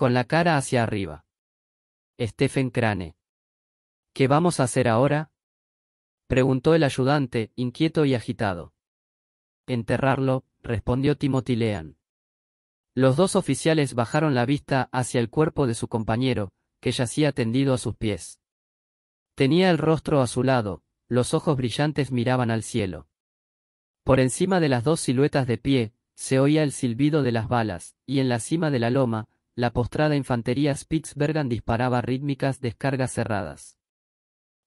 con la cara hacia arriba. Stephen Crane. ¿Qué vamos a hacer ahora? preguntó el ayudante, inquieto y agitado. Enterrarlo, respondió Timothy Lean. Los dos oficiales bajaron la vista hacia el cuerpo de su compañero, que yacía tendido a sus pies. Tenía el rostro a su lado, los ojos brillantes miraban al cielo. Por encima de las dos siluetas de pie, se oía el silbido de las balas, y en la cima de la loma, la postrada infantería Spitzbergen disparaba rítmicas descargas cerradas.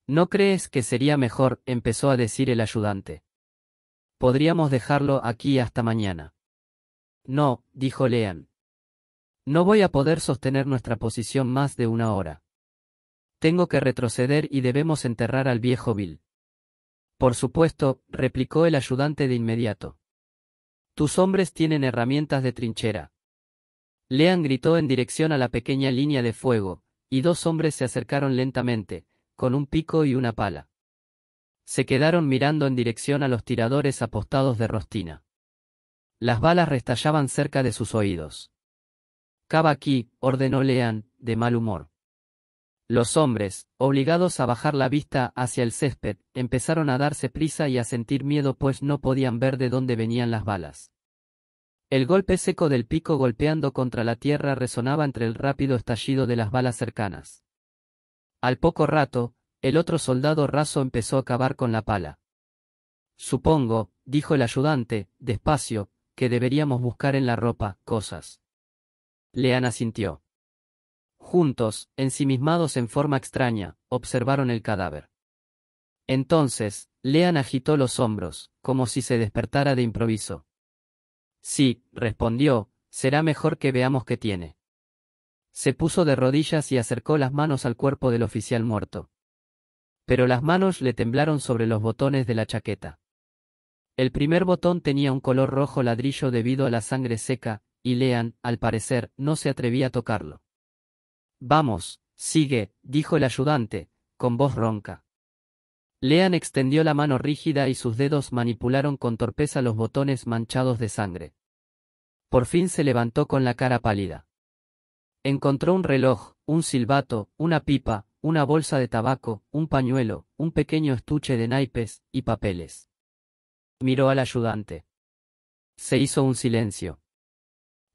¿No crees que sería mejor? empezó a decir el ayudante. Podríamos dejarlo aquí hasta mañana. No, dijo Lean. No voy a poder sostener nuestra posición más de una hora. Tengo que retroceder y debemos enterrar al viejo Bill. Por supuesto, replicó el ayudante de inmediato. Tus hombres tienen herramientas de trinchera. Lean gritó en dirección a la pequeña línea de fuego, y dos hombres se acercaron lentamente, con un pico y una pala. Se quedaron mirando en dirección a los tiradores apostados de Rostina. Las balas restallaban cerca de sus oídos. caba aquí, ordenó Lean, de mal humor. Los hombres, obligados a bajar la vista hacia el césped, empezaron a darse prisa y a sentir miedo pues no podían ver de dónde venían las balas. El golpe seco del pico golpeando contra la tierra resonaba entre el rápido estallido de las balas cercanas. Al poco rato, el otro soldado raso empezó a cavar con la pala. Supongo, dijo el ayudante, despacio, que deberíamos buscar en la ropa cosas. Leana sintió. Juntos, ensimismados en forma extraña, observaron el cadáver. Entonces, Leana agitó los hombros, como si se despertara de improviso. Sí, respondió, será mejor que veamos qué tiene. Se puso de rodillas y acercó las manos al cuerpo del oficial muerto. Pero las manos le temblaron sobre los botones de la chaqueta. El primer botón tenía un color rojo ladrillo debido a la sangre seca, y Lean, al parecer, no se atrevía a tocarlo. Vamos, sigue, dijo el ayudante, con voz ronca. Lean extendió la mano rígida y sus dedos manipularon con torpeza los botones manchados de sangre. Por fin se levantó con la cara pálida. Encontró un reloj, un silbato, una pipa, una bolsa de tabaco, un pañuelo, un pequeño estuche de naipes y papeles. Miró al ayudante. Se hizo un silencio.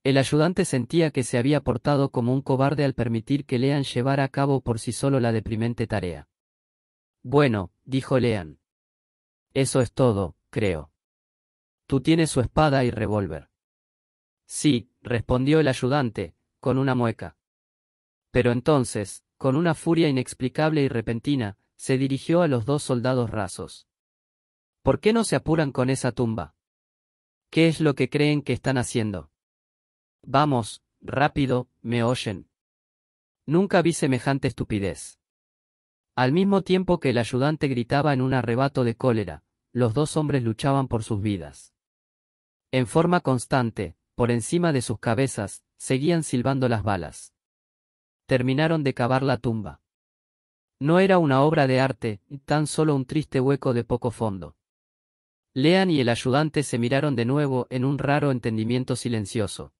El ayudante sentía que se había portado como un cobarde al permitir que Lean llevara a cabo por sí solo la deprimente tarea. Bueno, dijo Lean. Eso es todo, creo. Tú tienes su espada y revólver. Sí, respondió el ayudante, con una mueca. Pero entonces, con una furia inexplicable y repentina, se dirigió a los dos soldados rasos. ¿Por qué no se apuran con esa tumba? ¿Qué es lo que creen que están haciendo? Vamos, rápido, me oyen. Nunca vi semejante estupidez. Al mismo tiempo que el ayudante gritaba en un arrebato de cólera, los dos hombres luchaban por sus vidas. En forma constante, por encima de sus cabezas, seguían silbando las balas. Terminaron de cavar la tumba. No era una obra de arte, tan solo un triste hueco de poco fondo. Lean y el ayudante se miraron de nuevo en un raro entendimiento silencioso.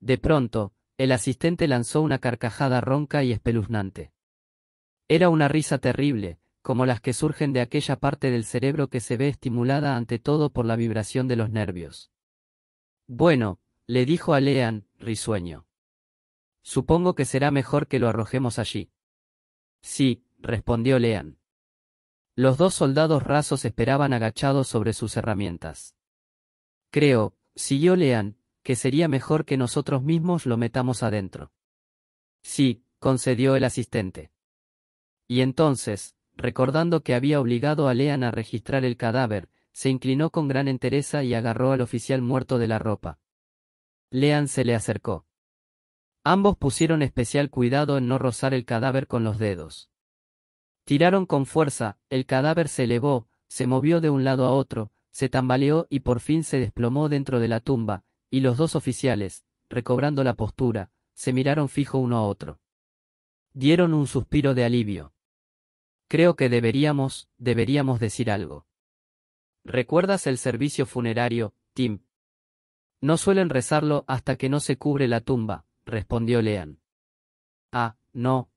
De pronto, el asistente lanzó una carcajada ronca y espeluznante. Era una risa terrible, como las que surgen de aquella parte del cerebro que se ve estimulada ante todo por la vibración de los nervios. Bueno, le dijo a Lean, risueño. Supongo que será mejor que lo arrojemos allí. Sí, respondió Lean. Los dos soldados rasos esperaban agachados sobre sus herramientas. Creo, siguió Lean, que sería mejor que nosotros mismos lo metamos adentro. Sí, concedió el asistente. Y entonces, recordando que había obligado a Lean a registrar el cadáver, se inclinó con gran entereza y agarró al oficial muerto de la ropa. Lean se le acercó. Ambos pusieron especial cuidado en no rozar el cadáver con los dedos. Tiraron con fuerza, el cadáver se elevó, se movió de un lado a otro, se tambaleó y por fin se desplomó dentro de la tumba, y los dos oficiales, recobrando la postura, se miraron fijo uno a otro. Dieron un suspiro de alivio. Creo que deberíamos, deberíamos decir algo. ¿Recuerdas el servicio funerario, Tim? No suelen rezarlo hasta que no se cubre la tumba, respondió Lean. Ah, no.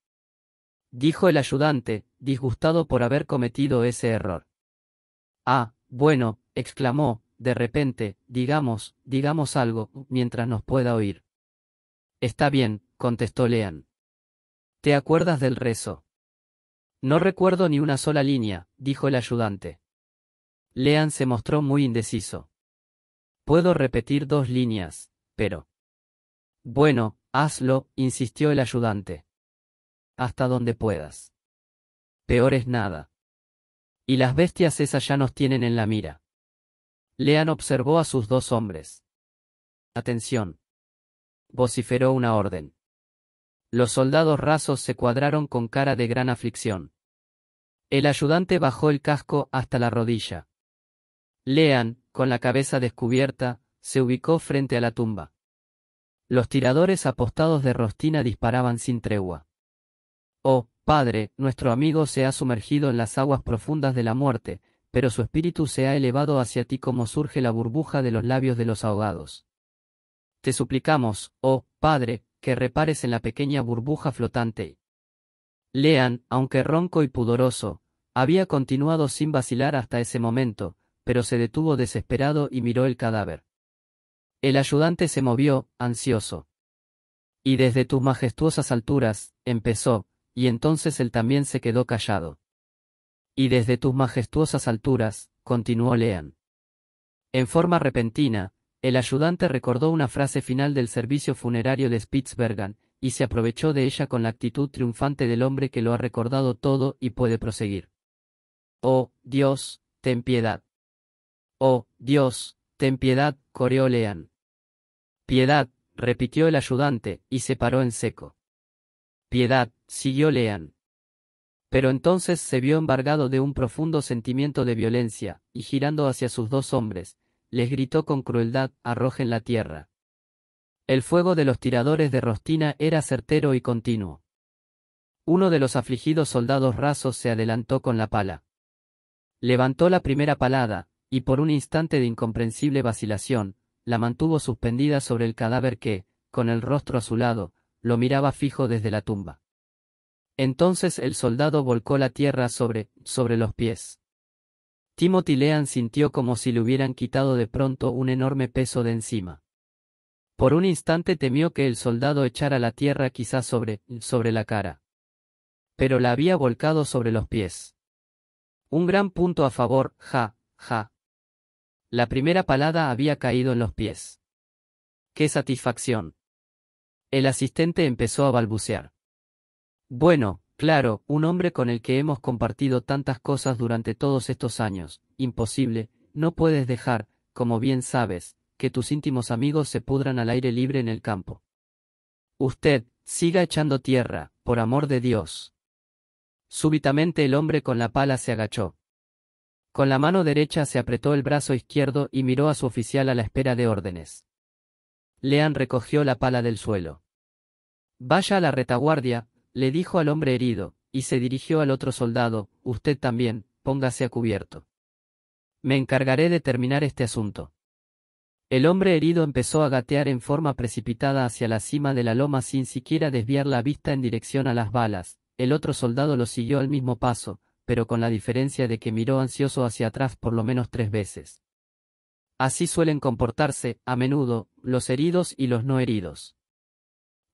Dijo el ayudante, disgustado por haber cometido ese error. Ah, bueno, exclamó, de repente, digamos, digamos algo, mientras nos pueda oír. Está bien, contestó Lean. ¿Te acuerdas del rezo? No recuerdo ni una sola línea, dijo el ayudante. Lean se mostró muy indeciso. Puedo repetir dos líneas, pero... Bueno, hazlo, insistió el ayudante. Hasta donde puedas. Peor es nada. Y las bestias esas ya nos tienen en la mira. Lean observó a sus dos hombres. Atención. Vociferó una orden. Los soldados rasos se cuadraron con cara de gran aflicción. El ayudante bajó el casco hasta la rodilla. Lean, con la cabeza descubierta, se ubicó frente a la tumba. Los tiradores apostados de Rostina disparaban sin tregua. Oh, padre, nuestro amigo se ha sumergido en las aguas profundas de la muerte, pero su espíritu se ha elevado hacia ti como surge la burbuja de los labios de los ahogados. Te suplicamos, oh, padre, que repares en la pequeña burbuja flotante. Lean, aunque ronco y pudoroso, había continuado sin vacilar hasta ese momento, pero se detuvo desesperado y miró el cadáver. El ayudante se movió, ansioso. Y desde tus majestuosas alturas, empezó, y entonces él también se quedó callado. Y desde tus majestuosas alturas, continuó Lean. En forma repentina, el ayudante recordó una frase final del servicio funerario de Spitzbergen, y se aprovechó de ella con la actitud triunfante del hombre que lo ha recordado todo y puede proseguir. Oh, Dios, ten piedad. Oh, Dios, ten piedad, coreó Lean. Piedad, repitió el ayudante, y se paró en seco. Piedad, siguió Lean. Pero entonces se vio embargado de un profundo sentimiento de violencia, y girando hacia sus dos hombres, les gritó con crueldad, arrojen la tierra. El fuego de los tiradores de Rostina era certero y continuo. Uno de los afligidos soldados rasos se adelantó con la pala. Levantó la primera palada, y por un instante de incomprensible vacilación, la mantuvo suspendida sobre el cadáver que, con el rostro a su lado lo miraba fijo desde la tumba. Entonces el soldado volcó la tierra sobre, sobre los pies. Timothy Lean sintió como si le hubieran quitado de pronto un enorme peso de encima. Por un instante temió que el soldado echara la tierra quizás sobre, sobre la cara. Pero la había volcado sobre los pies. Un gran punto a favor, ja, ja. La primera palada había caído en los pies. ¡Qué satisfacción! El asistente empezó a balbucear. Bueno, Claro, un hombre con el que hemos compartido tantas cosas durante todos estos años, imposible, no puedes dejar, como bien sabes, que tus íntimos amigos se pudran al aire libre en el campo. Usted, siga echando tierra, por amor de Dios. Súbitamente el hombre con la pala se agachó. Con la mano derecha se apretó el brazo izquierdo y miró a su oficial a la espera de órdenes. Lean recogió la pala del suelo. Vaya a la retaguardia, le dijo al hombre herido, y se dirigió al otro soldado, usted también, póngase a cubierto. Me encargaré de terminar este asunto. El hombre herido empezó a gatear en forma precipitada hacia la cima de la loma sin siquiera desviar la vista en dirección a las balas, el otro soldado lo siguió al mismo paso, pero con la diferencia de que miró ansioso hacia atrás por lo menos tres veces. Así suelen comportarse, a menudo, los heridos y los no heridos.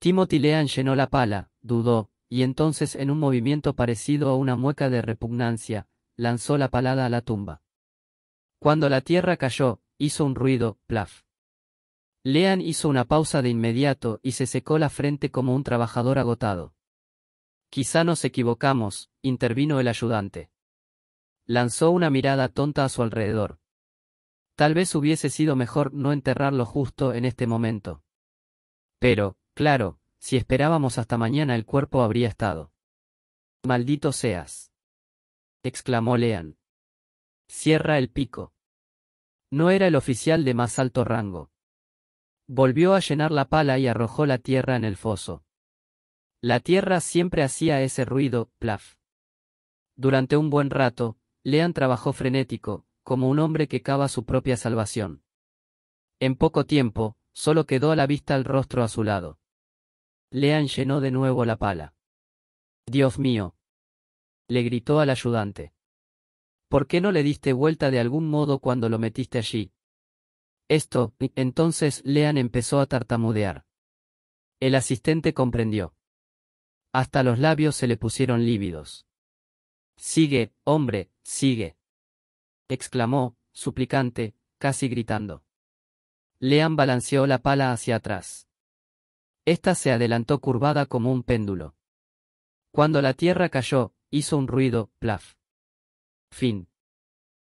Timothy Lean llenó la pala, dudó, y entonces en un movimiento parecido a una mueca de repugnancia, lanzó la palada a la tumba. Cuando la tierra cayó, hizo un ruido, plaf. Lean hizo una pausa de inmediato y se secó la frente como un trabajador agotado. Quizá nos equivocamos, intervino el ayudante. Lanzó una mirada tonta a su alrededor. Tal vez hubiese sido mejor no enterrarlo justo en este momento. Pero, claro, si esperábamos hasta mañana el cuerpo habría estado. Maldito seas. exclamó Lean. Cierra el pico. No era el oficial de más alto rango. Volvió a llenar la pala y arrojó la tierra en el foso. La tierra siempre hacía ese ruido, plaf. Durante un buen rato, Lean trabajó frenético, como un hombre que cava su propia salvación. En poco tiempo, solo quedó a la vista el rostro a su lado. Lean llenó de nuevo la pala. Dios mío. Le gritó al ayudante. ¿Por qué no le diste vuelta de algún modo cuando lo metiste allí? Esto, entonces Lean empezó a tartamudear. El asistente comprendió. Hasta los labios se le pusieron lívidos. Sigue, hombre, sigue. exclamó, suplicante, casi gritando. Lean balanceó la pala hacia atrás. Esta se adelantó curvada como un péndulo. Cuando la tierra cayó, hizo un ruido, plaf. Fin.